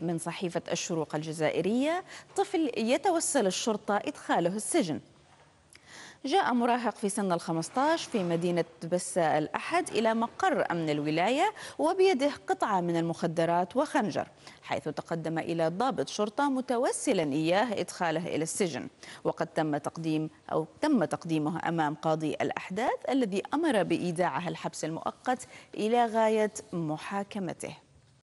من صحيفة الشروق الجزائرية طفل يتوسل الشرطة إدخاله السجن جاء مراهق في سن ال 15 في مدينة بس الأحد إلى مقر أمن الولاية وبيده قطعة من المخدرات وخنجر حيث تقدم إلى ضابط شرطة متوسلا إياه إدخاله إلى السجن وقد تم تقديم أو تم تقديمه أمام قاضي الأحداث الذي أمر بإيداعه الحبس المؤقت إلى غاية محاكمته